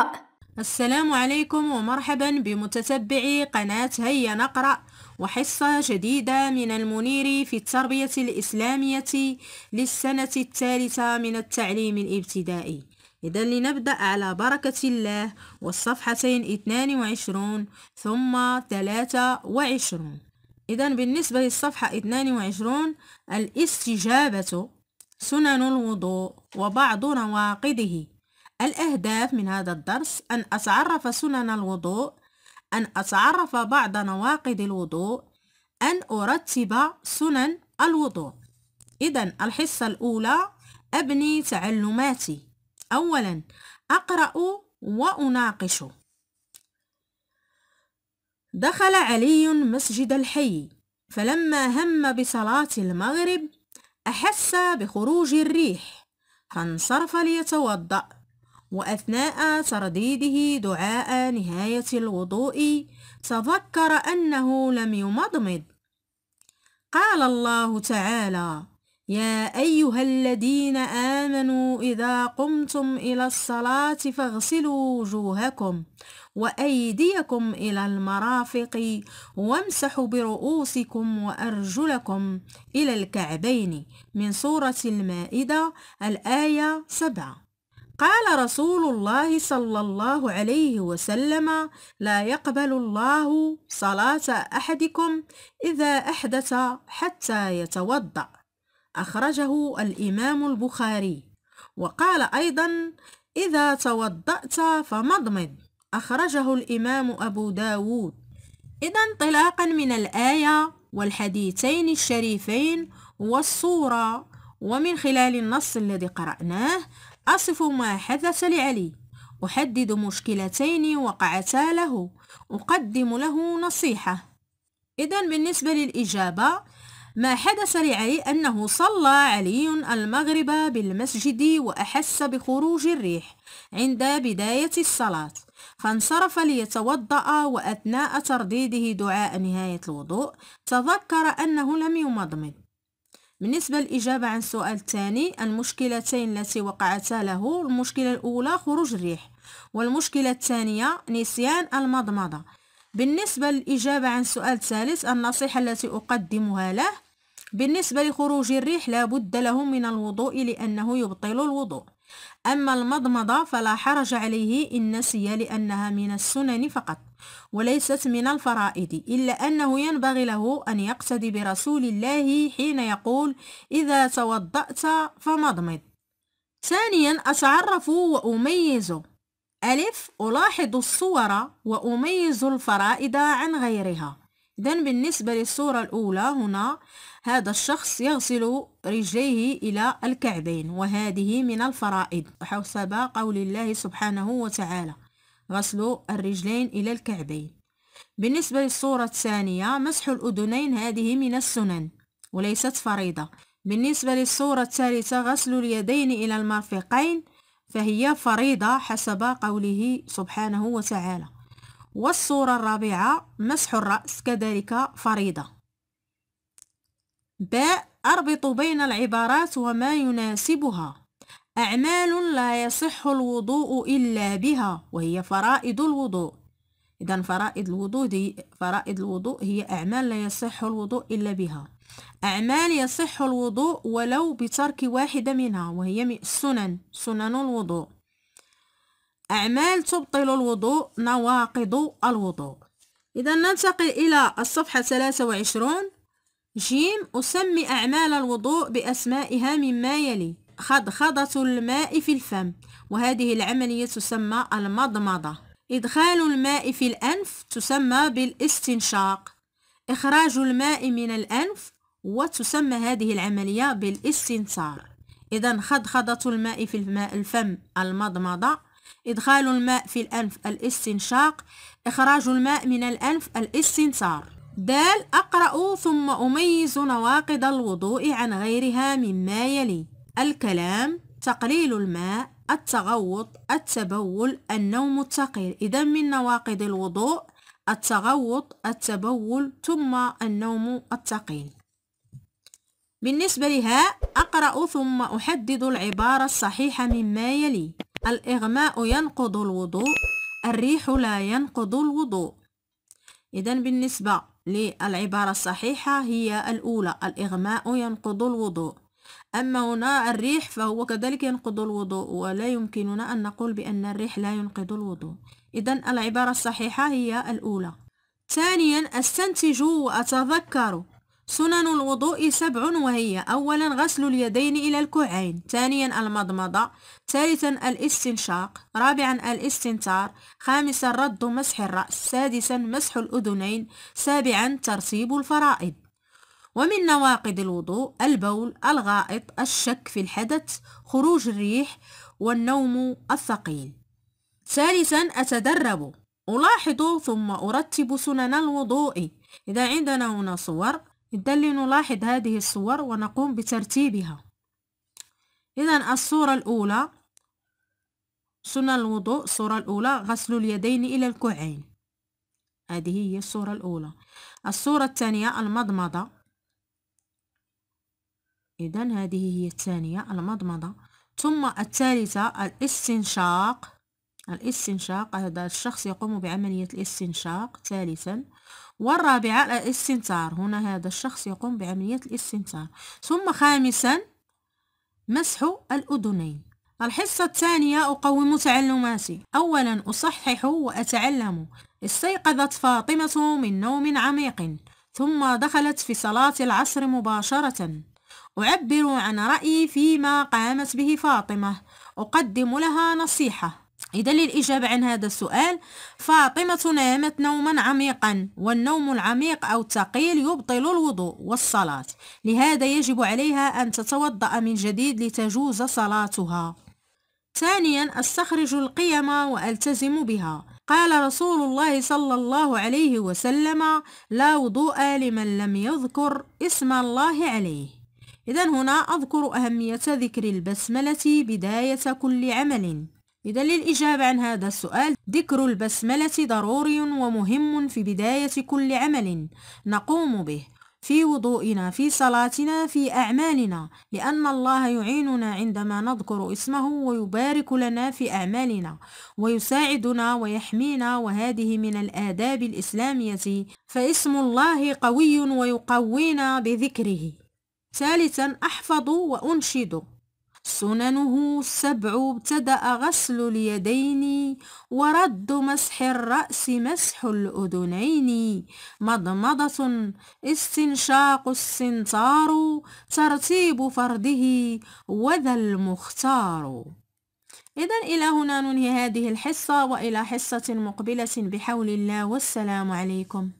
نقرأ السلام عليكم ومرحبا بمتتبعي قناة هيا نقرأ وحصة جديدة من المنير في التربية الإسلامية للسنة الثالثة من التعليم الابتدائي إذا لنبدأ على بركة الله والصفحتين 22 ثم 23 إذا بالنسبة للصفحة 22 الاستجابة سنن الوضوء وبعض نواقضه الأهداف من هذا الدرس أن أتعرف سنن الوضوء أن أتعرف بعض نواقض الوضوء أن أرتب سنن الوضوء إذا الحصة الأولى أبني تعلماتي أولا أقرأ وأناقش دخل علي مسجد الحي فلما هم بصلاة المغرب أحس بخروج الريح فانصرف ليتوضأ وأثناء ترديده دعاء نهاية الوضوء تذكر أنه لم يمضمض قال الله تعالى يا أيها الذين آمنوا إذا قمتم إلى الصلاة فاغسلوا وجوهكم وأيديكم إلى المرافق وامسحوا برؤوسكم وأرجلكم إلى الكعبين من سورة المائدة الآية 7 قال رسول الله صلى الله عليه وسلم لا يقبل الله صلاة أحدكم إذا أحدث حتى يتوضأ أخرجه الإمام البخاري وقال أيضا إذا توضأت فمضمض أخرجه الإمام أبو داود إذا انطلاقا من الآية والحديثين الشريفين والصورة ومن خلال النص الذي قرأناه أصف ما حدث لعلي أحدد مشكلتين وقعتا له أقدم له نصيحة إذا بالنسبة للإجابة ما حدث لعلي أنه صلى علي المغرب بالمسجد وأحس بخروج الريح عند بداية الصلاة فانصرف ليتوضأ وأثناء ترديده دعاء نهاية الوضوء تذكر أنه لم يمضمض بالنسبة للإجابة عن السؤال الثاني المشكلتين التي وقعتا له المشكلة الأولى خروج الريح والمشكلة الثانية نسيان المضمضة بالنسبة للإجابة عن السؤال الثالث النصيحة التي أقدمها له بالنسبة لخروج الريح لا بد له من الوضوء لأنه يبطل الوضوء أما المضمضة فلا حرج عليه إن نسي لأنها من السنن فقط وليست من الفرائض إلا أنه ينبغي له أن يقتدي برسول الله حين يقول إذا توضأت فمضمض ثانيا أتعرف وأميز ألف ألاحظ الصور وأميز الفرائض عن غيرها إذا بالنسبة للصورة الأولى هنا هذا الشخص يغسل رجليه إلى الكعبين وهذه من الفرائض حسب قول الله سبحانه وتعالى غسل الرجلين إلى الكعبين بالنسبة للصورة الثانية مسح الأذنين هذه من السنن وليست فريضة بالنسبة للصورة الثالثة غسل اليدين إلى المرفقين فهي فريضة حسب قوله سبحانه وتعالى والصورة الرابعة مسح الرأس كذلك فريضة باء أربط بين العبارات وما يناسبها أعمال لا يصح الوضوء إلا بها وهي فرائض الوضوء إذا فرائض الوضوء دي فرائض الوضوء هي أعمال لا يصح الوضوء إلا بها أعمال يصح الوضوء ولو بترك واحدة منها وهي السنن سنن الوضوء أعمال تبطل الوضوء نواقض الوضوء إذا ننتقل إلى الصفحة 23 جيم أسمي أعمال الوضوء بأسمائها مما يلي خضخضة الماء في الفم وهذه العملية تسمى المضمضة إدخال الماء في الأنف تسمى بالاستنشاق إخراج الماء من الأنف وتسمى هذه العملية بالاستنثار إذا خضخضة الماء في الفم المضمضة إدخال الماء في الأنف الاستنشاق إخراج الماء من الأنف الاستنثار دال أقرأ ثم أميز نواقض الوضوء عن غيرها مما يلي الكلام تقليل الماء التغوط التبول النوم الثقيل إذا من نواقض الوضوء التغوط التبول ثم النوم الثقيل بالنسبة لها أقرأ ثم أحدد العبارة الصحيحة مما يلي الإغماء ينقض الوضوء الريح لا ينقض الوضوء إذا بالنسبة للعبارة الصحيحة هي الأولى الإغماء ينقض الوضوء أما هنا الريح فهو كذلك ينقض الوضوء ولا يمكننا أن نقول بأن الريح لا ينقض الوضوء إذا العبارة الصحيحة هي الأولى ثانيا أستنتج وأتذكر سنن الوضوء سبع وهي أولا غسل اليدين إلى الكوعين ثانيا المضمضة ثالثا الاستنشاق رابعا الاستنتار خامسا رد مسح الرأس سادسا مسح الأذنين سابعا ترتيب الفرائض ومن نواقض الوضوء البول الغائط الشك في الحدث خروج الريح والنوم الثقيل ثالثا أتدرب ألاحظ ثم أرتب سنن الوضوء إذا عندنا هنا صور إذا نلاحظ هذه الصور ونقوم بترتيبها إذا الصورة الأولى سنن الوضوء الصورة الأولى غسل اليدين إلى الكعين هذه هي الصورة الأولى الصورة الثانية المضمضة إذا هذه هي الثانية المضمضة ثم الثالثة الاستنشاق الاستنشاق هذا الشخص يقوم بعملية الاستنشاق ثالثا والرابعة الاستنثار هنا هذا الشخص يقوم بعملية الاستنثار ثم خامسا مسح الأذنين الحصة الثانية أقوم تعلماتي أولا أصحح وأتعلم استيقظت فاطمة من نوم عميق ثم دخلت في صلاة العصر مباشرة أعبر عن رأيي فيما قامت به فاطمة أقدم لها نصيحة إذا للإجابة عن هذا السؤال فاطمة نامت نوما عميقا والنوم العميق أو الثقيل يبطل الوضوء والصلاة لهذا يجب عليها أن تتوضأ من جديد لتجوز صلاتها ثانيا استخرج القيم والتزم بها قال رسول الله صلى الله عليه وسلم لا وضوء لمن لم يذكر اسم الله عليه إذا هنا أذكر أهمية ذكر البسملة بداية كل عمل إذا للإجابة عن هذا السؤال ذكر البسملة ضروري ومهم في بداية كل عمل نقوم به في وضوئنا في صلاتنا في أعمالنا لأن الله يعيننا عندما نذكر اسمه ويبارك لنا في أعمالنا ويساعدنا ويحمينا وهذه من الآداب الإسلامية فاسم الله قوي ويقوينا بذكره ثالثا أحفظ وأنشد سننه السبع ابتدأ غسل اليدين ورد مسح الرأس مسح الأذنين مضمضة استنشاق السنتار ترتيب فرده وذا المختار إذا إلى هنا ننهي هذه الحصة وإلى حصة مقبلة بحول الله والسلام عليكم